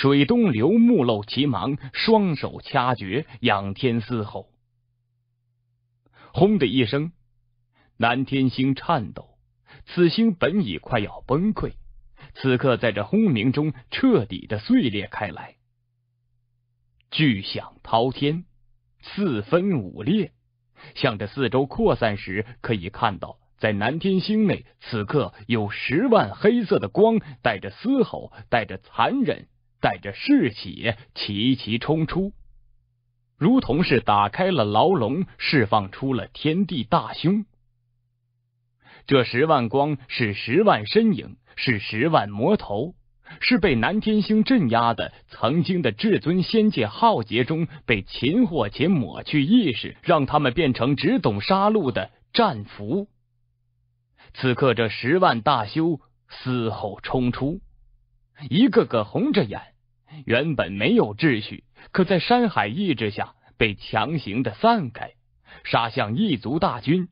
水东流目露其芒，双手掐诀，仰天嘶吼。轰的一声，南天星颤抖。此星本已快要崩溃，此刻在这轰鸣中彻底的碎裂开来。巨响滔天，四分五裂，向着四周扩散时，可以看到，在南天星内，此刻有十万黑色的光，带着嘶吼，带着残忍。带着嗜血，齐齐冲出，如同是打开了牢笼，释放出了天地大凶。这十万光是十万身影，是十万魔头，是被南天星镇压的，曾经的至尊仙界浩劫中被擒获且抹去意识，让他们变成只懂杀戮的战俘。此刻，这十万大修嘶吼冲出。一个个红着眼，原本没有秩序，可在山海意志下被强行的散开，杀向异族大军；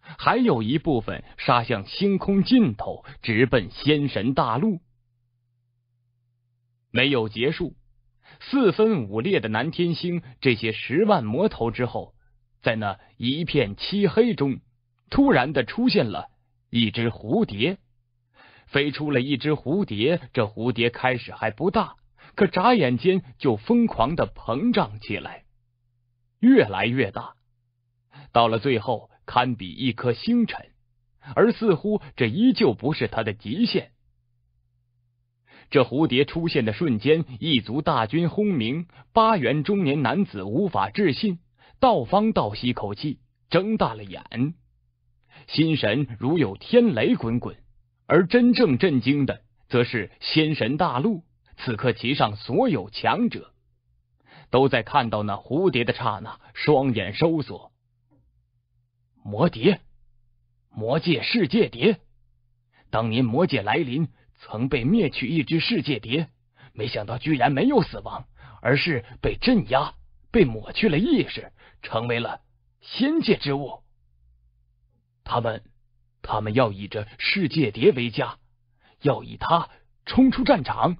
还有一部分杀向星空尽头，直奔仙神大陆。没有结束，四分五裂的南天星这些十万魔头之后，在那一片漆黑中，突然的出现了一只蝴蝶。飞出了一只蝴蝶，这蝴蝶开始还不大，可眨眼间就疯狂的膨胀起来，越来越大，到了最后堪比一颗星辰，而似乎这依旧不是它的极限。这蝴蝶出现的瞬间，异族大军轰鸣，八元中年男子无法置信，道方倒吸口气，睁大了眼，心神如有天雷滚滚。而真正震惊的，则是仙神大陆。此刻，其上所有强者都在看到那蝴蝶的刹那，双眼收缩。魔蝶，魔界世界蝶。当年魔界来临，曾被灭去一只世界蝶，没想到居然没有死亡，而是被镇压，被抹去了意识，成为了仙界之物。他们。他们要以这世界蝶为家，要以它冲出战场，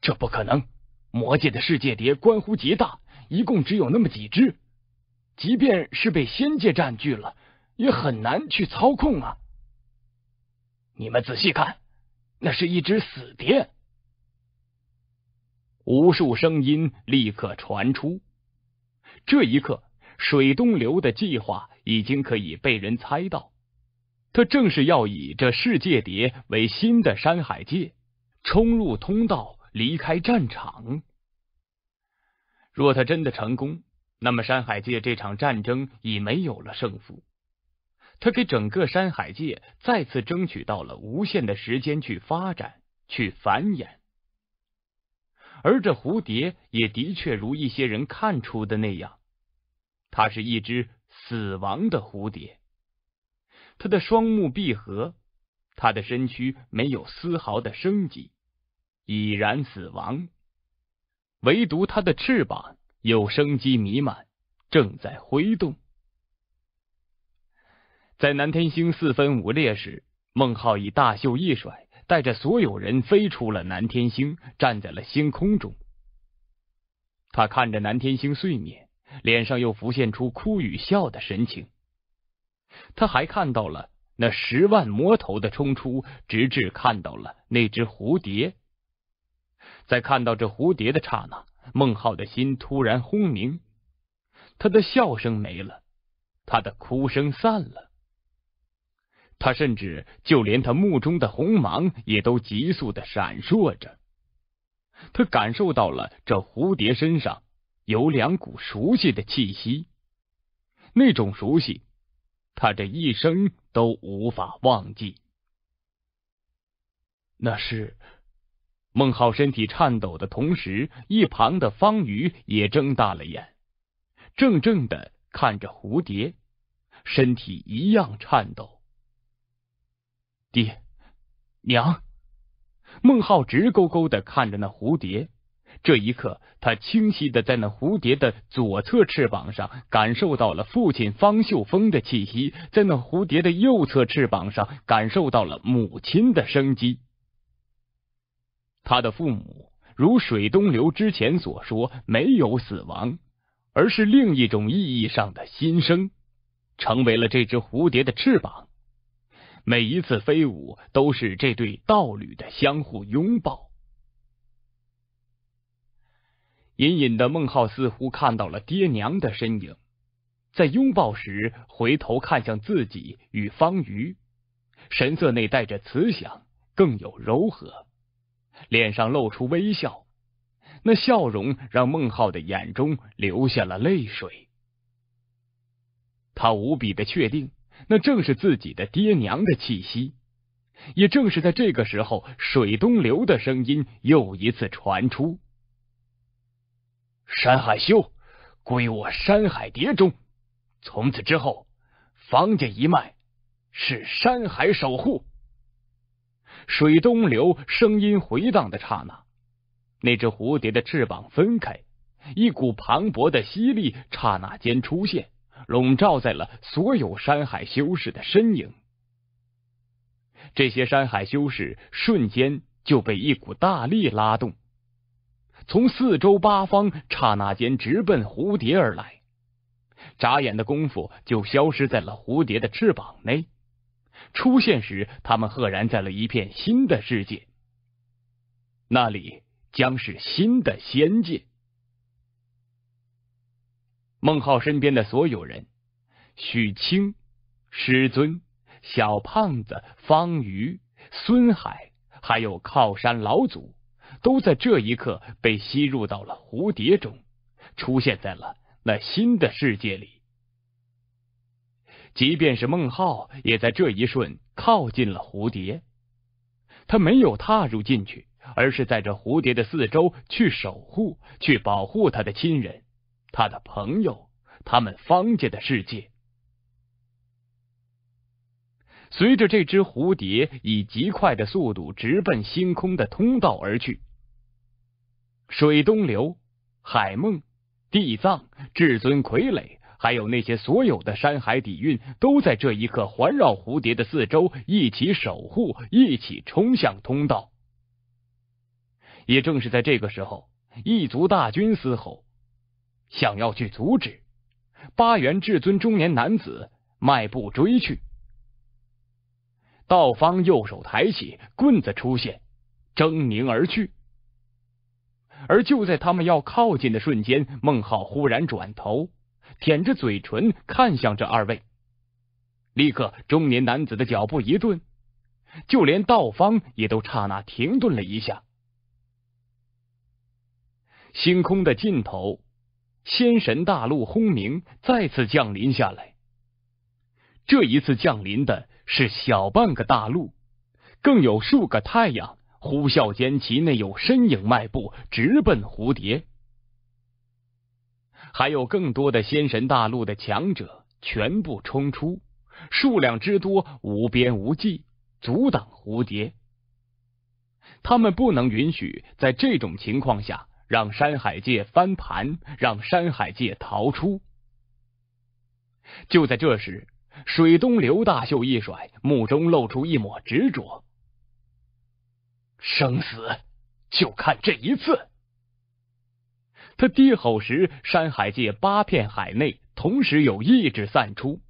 这不可能。魔界的世界蝶关乎极大，一共只有那么几只，即便是被仙界占据了，也很难去操控啊！你们仔细看，那是一只死蝶。无数声音立刻传出，这一刻，水东流的计划已经可以被人猜到。他正是要以这世界蝶为新的山海界，冲入通道，离开战场。若他真的成功，那么山海界这场战争已没有了胜负。他给整个山海界再次争取到了无限的时间去发展、去繁衍。而这蝴蝶也的确如一些人看出的那样，它是一只死亡的蝴蝶。他的双目闭合，他的身躯没有丝毫的生机，已然死亡。唯独他的翅膀有生机弥漫，正在挥动。在南天星四分五裂时，孟浩以大袖一甩，带着所有人飞出了南天星，站在了星空中。他看着南天星碎灭，脸上又浮现出哭与笑的神情。他还看到了那十万魔头的冲出，直至看到了那只蝴蝶。在看到这蝴蝶的刹那，孟浩的心突然轰鸣，他的笑声没了，他的哭声散了，他甚至就连他目中的红芒也都急速的闪烁着。他感受到了这蝴蝶身上有两股熟悉的气息，那种熟悉。他这一生都无法忘记。那是孟浩身体颤抖的同时，一旁的方瑜也睁大了眼，怔怔的看着蝴蝶，身体一样颤抖。爹娘，孟浩直勾勾的看着那蝴蝶。这一刻，他清晰的在那蝴蝶的左侧翅膀上感受到了父亲方秀峰的气息，在那蝴蝶的右侧翅膀上感受到了母亲的生机。他的父母如水东流之前所说，没有死亡，而是另一种意义上的新生，成为了这只蝴蝶的翅膀。每一次飞舞，都是这对道侣的相互拥抱。隐隐的，孟浩似乎看到了爹娘的身影，在拥抱时回头看向自己与方瑜，神色内带着慈祥，更有柔和，脸上露出微笑。那笑容让孟浩的眼中流下了泪水。他无比的确定，那正是自己的爹娘的气息。也正是在这个时候，水东流的声音又一次传出。山海修归我山海蝶中，从此之后，方家一脉是山海守护。水东流，声音回荡的刹那，那只蝴蝶的翅膀分开，一股磅礴的吸力刹那间出现，笼罩在了所有山海修士的身影。这些山海修士瞬间就被一股大力拉动。从四周八方，刹那间直奔蝴蝶而来，眨眼的功夫就消失在了蝴蝶的翅膀内。出现时，他们赫然在了一片新的世界，那里将是新的仙界。孟浩身边的所有人：许清、师尊、小胖子、方瑜、孙海，还有靠山老祖。都在这一刻被吸入到了蝴蝶中，出现在了那新的世界里。即便是孟浩，也在这一瞬靠近了蝴蝶。他没有踏入进去，而是在这蝴蝶的四周去守护、去保护他的亲人、他的朋友、他们方家的世界。随着这只蝴蝶以极快的速度直奔星空的通道而去，水东流、海梦、地藏、至尊傀儡，还有那些所有的山海底蕴，都在这一刻环绕蝴蝶的四周，一起守护，一起冲向通道。也正是在这个时候，异族大军嘶吼，想要去阻止八元至尊中年男子迈步追去。道方右手抬起，棍子出现，狰狞而去。而就在他们要靠近的瞬间，孟浩忽然转头，舔着嘴唇看向这二位，立刻，中年男子的脚步一顿，就连道方也都刹那停顿了一下。星空的尽头，仙神大陆轰鸣再次降临下来。这一次降临的。是小半个大陆，更有数个太阳。呼啸间，其内有身影迈步，直奔蝴蝶。还有更多的仙神大陆的强者全部冲出，数量之多无边无际，阻挡蝴蝶。他们不能允许在这种情况下让山海界翻盘，让山海界逃出。就在这时。水东流，大袖一甩，目中露出一抹执着。生死就看这一次。他低吼时，山海界八片海内同时有意志散出，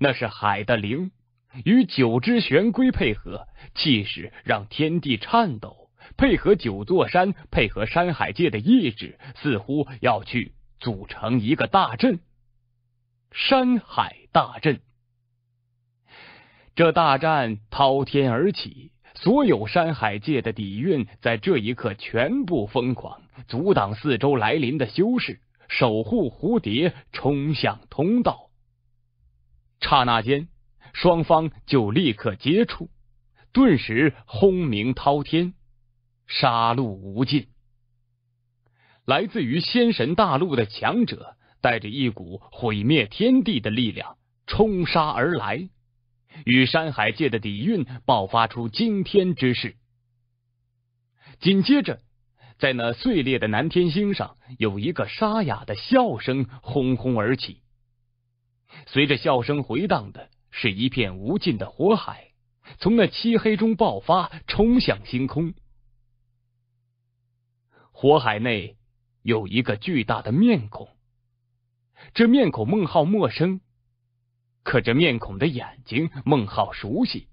那是海的灵，与九只玄龟配合，气势让天地颤抖。配合九座山，配合山海界的意志，似乎要去组成一个大阵。山海大阵，这大战滔天而起，所有山海界的底蕴在这一刻全部疯狂，阻挡四周来临的修士，守护蝴蝶冲向通道。刹那间，双方就立刻接触，顿时轰鸣滔天，杀戮无尽。来自于仙神大陆的强者。带着一股毁灭天地的力量冲杀而来，与山海界的底蕴爆发出惊天之势。紧接着，在那碎裂的南天星上，有一个沙哑的笑声轰轰而起。随着笑声回荡的，是一片无尽的火海，从那漆黑中爆发，冲向星空。火海内有一个巨大的面孔。这面孔孟浩陌生，可这面孔的眼睛孟浩熟悉，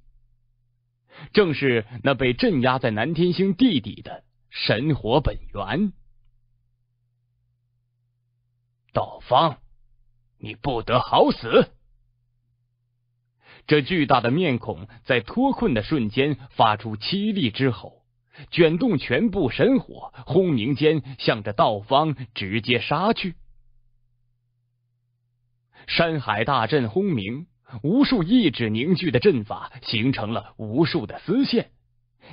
正是那被镇压在南天星地底的神火本源。道方，你不得好死！这巨大的面孔在脱困的瞬间发出凄厉之吼，卷动全部神火，轰鸣间向着道方直接杀去。山海大阵轰鸣，无数意志凝聚的阵法形成了无数的丝线，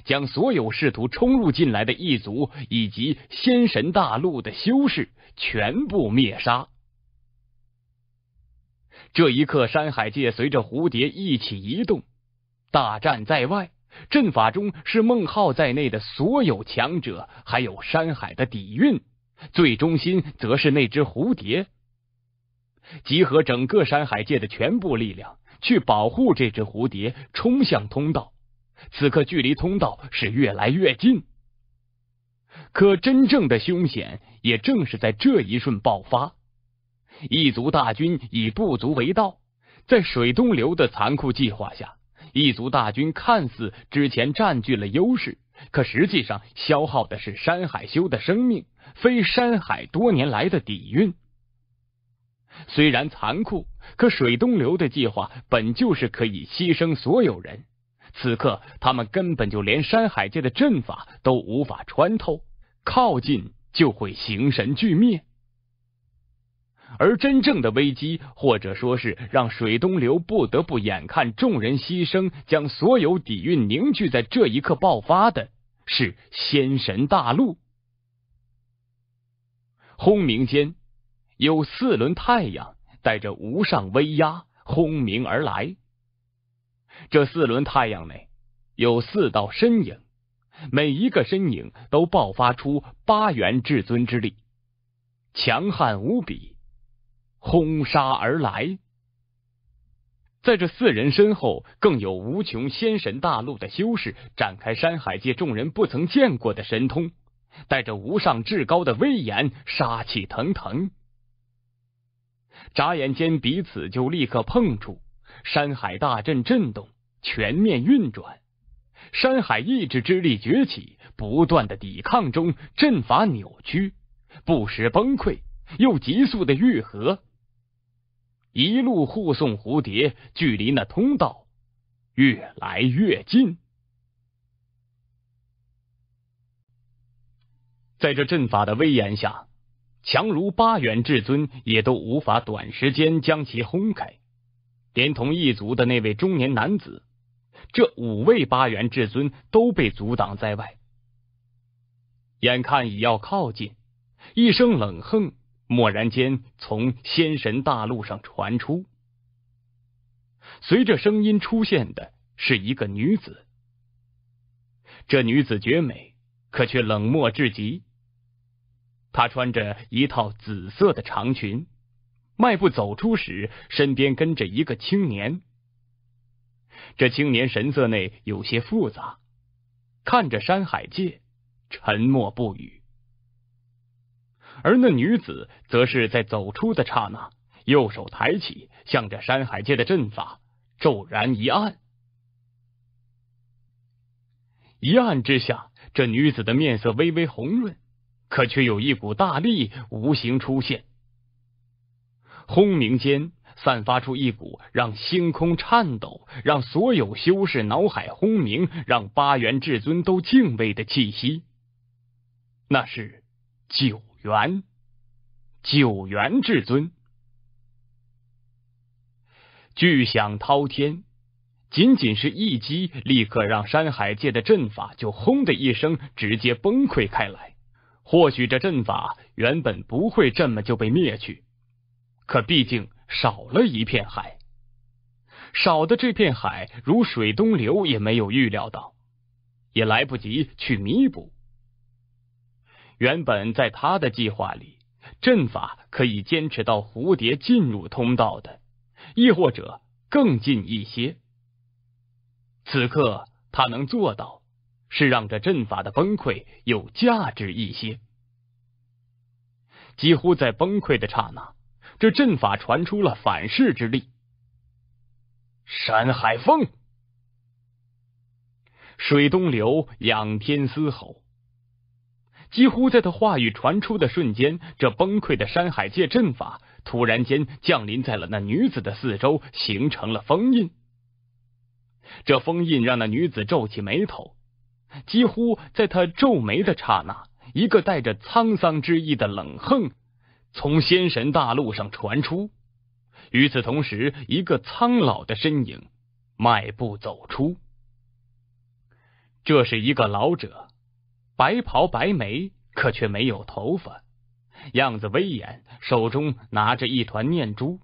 将所有试图冲入进来的异族以及仙神大陆的修士全部灭杀。这一刻，山海界随着蝴蝶一起移动，大战在外，阵法中是孟浩在内的所有强者，还有山海的底蕴，最中心则是那只蝴蝶。集合整个山海界的全部力量去保护这只蝴蝶，冲向通道。此刻距离通道是越来越近，可真正的凶险也正是在这一瞬爆发。异族大军以不足为道，在水东流的残酷计划下，异族大军看似之前占据了优势，可实际上消耗的是山海修的生命，非山海多年来的底蕴。虽然残酷，可水东流的计划本就是可以牺牲所有人。此刻他们根本就连山海界的阵法都无法穿透，靠近就会形神俱灭。而真正的危机，或者说是让水东流不得不眼看众人牺牲，将所有底蕴凝聚在这一刻爆发的，是仙神大陆。轰鸣间。有四轮太阳带着无上威压轰鸣而来，这四轮太阳内有四道身影，每一个身影都爆发出八元至尊之力，强悍无比，轰杀而来。在这四人身后，更有无穷仙神大陆的修士展开山海界众人不曾见过的神通，带着无上至高的威严，杀气腾腾。眨眼间，彼此就立刻碰触，山海大阵震动，全面运转，山海意志之力崛起，不断的抵抗中，阵法扭曲，不时崩溃，又急速的愈合，一路护送蝴蝶，距离那通道越来越近，在这阵法的威严下。强如八元至尊，也都无法短时间将其轰开。连同一族的那位中年男子，这五位八元至尊都被阻挡在外。眼看已要靠近，一声冷哼蓦然间从仙神大陆上传出。随着声音出现的是一个女子。这女子绝美，可却冷漠至极。她穿着一套紫色的长裙，迈步走出时，身边跟着一个青年。这青年神色内有些复杂，看着山海界，沉默不语。而那女子则是在走出的刹那，右手抬起，向着山海界的阵法骤然一按。一按之下，这女子的面色微微红润。可却有一股大力无形出现，轰鸣间散发出一股让星空颤抖、让所有修士脑海轰鸣、让八元至尊都敬畏的气息。那是九元，九元至尊。巨响滔天，仅仅是一击，立刻让山海界的阵法就轰的一声直接崩溃开来。或许这阵法原本不会这么就被灭去，可毕竟少了一片海，少的这片海如水东流也没有预料到，也来不及去弥补。原本在他的计划里，阵法可以坚持到蝴蝶进入通道的，亦或者更近一些。此刻他能做到。是让这阵法的崩溃有价值一些。几乎在崩溃的刹那，这阵法传出了反噬之力。山海风，水东流，仰天嘶吼。几乎在他话语传出的瞬间，这崩溃的山海界阵法突然间降临在了那女子的四周，形成了封印。这封印让那女子皱起眉头。几乎在他皱眉的刹那，一个带着沧桑之意的冷哼从仙神大陆上传出。与此同时，一个苍老的身影迈步走出。这是一个老者，白袍白眉，可却没有头发，样子威严，手中拿着一团念珠。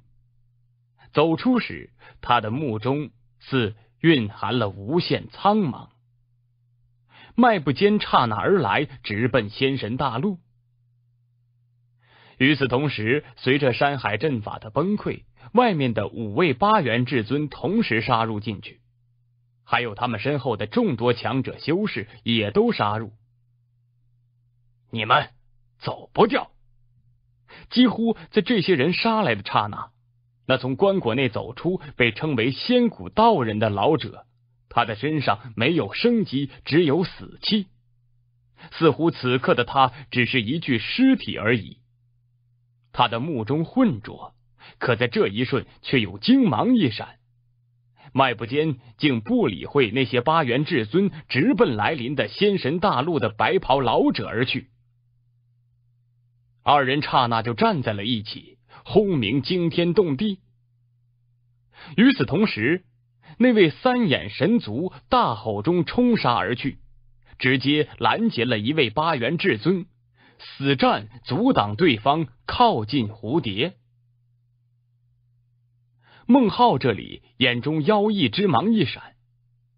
走出时，他的目中似蕴含了无限苍茫。迈步间，刹那而来，直奔仙神大陆。与此同时，随着山海阵法的崩溃，外面的五位八元至尊同时杀入进去，还有他们身后的众多强者修士也都杀入。你们走不掉！几乎在这些人杀来的刹那，那从棺椁内走出，被称为仙古道人的老者。他的身上没有生机，只有死气。似乎此刻的他只是一具尸体而已。他的目中浑浊，可在这一瞬，却有精芒一闪。迈步间，竟不理会那些八元至尊，直奔来临的仙神大陆的白袍老者而去。二人刹那就站在了一起，轰鸣惊天动地。与此同时。那位三眼神族大吼中冲杀而去，直接拦截了一位八元至尊，死战阻挡对方靠近蝴蝶。孟浩这里眼中妖异之芒一闪，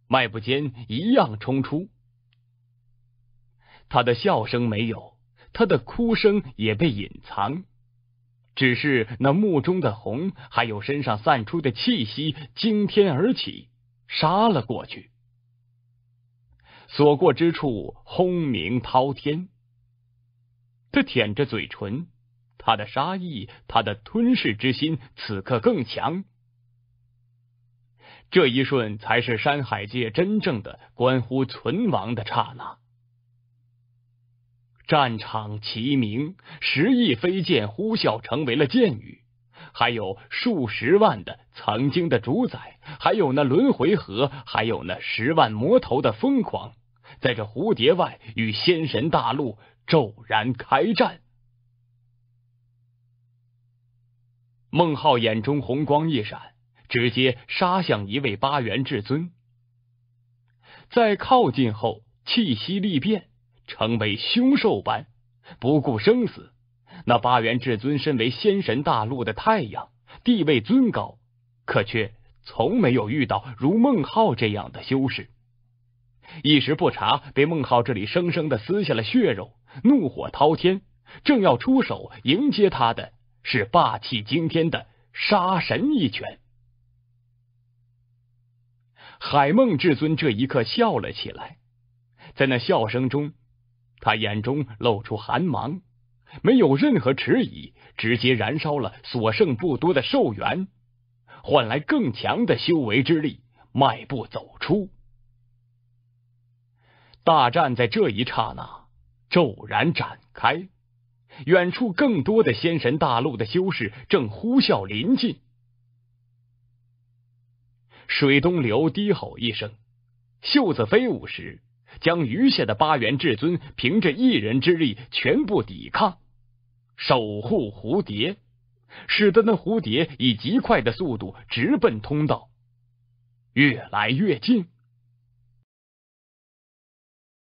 迈步间一样冲出。他的笑声没有，他的哭声也被隐藏。只是那目中的红，还有身上散出的气息，惊天而起，杀了过去。所过之处，轰鸣滔天。他舔着嘴唇，他的杀意，他的吞噬之心，此刻更强。这一瞬，才是山海界真正的关乎存亡的刹那。战场齐鸣，十亿飞剑呼啸，成为了剑雨。还有数十万的曾经的主宰，还有那轮回河，还有那十万魔头的疯狂，在这蝴蝶外与仙神大陆骤然开战。孟浩眼中红光一闪，直接杀向一位八元至尊。在靠近后，气息力变。成为凶兽般不顾生死。那八元至尊身为仙神大陆的太阳，地位尊高，可却从没有遇到如孟浩这样的修士。一时不察，被孟浩这里生生的撕下了血肉，怒火滔天，正要出手迎接他的是霸气惊天的杀神一拳。海梦至尊这一刻笑了起来，在那笑声中。他眼中露出寒芒，没有任何迟疑，直接燃烧了所剩不多的寿元，换来更强的修为之力，迈步走出。大战在这一刹那骤然展开，远处更多的仙神大陆的修士正呼啸临近。水东流低吼一声，袖子飞舞时。将余下的八元至尊凭着一人之力全部抵抗，守护蝴蝶，使得那蝴蝶以极快的速度直奔通道，越来越近。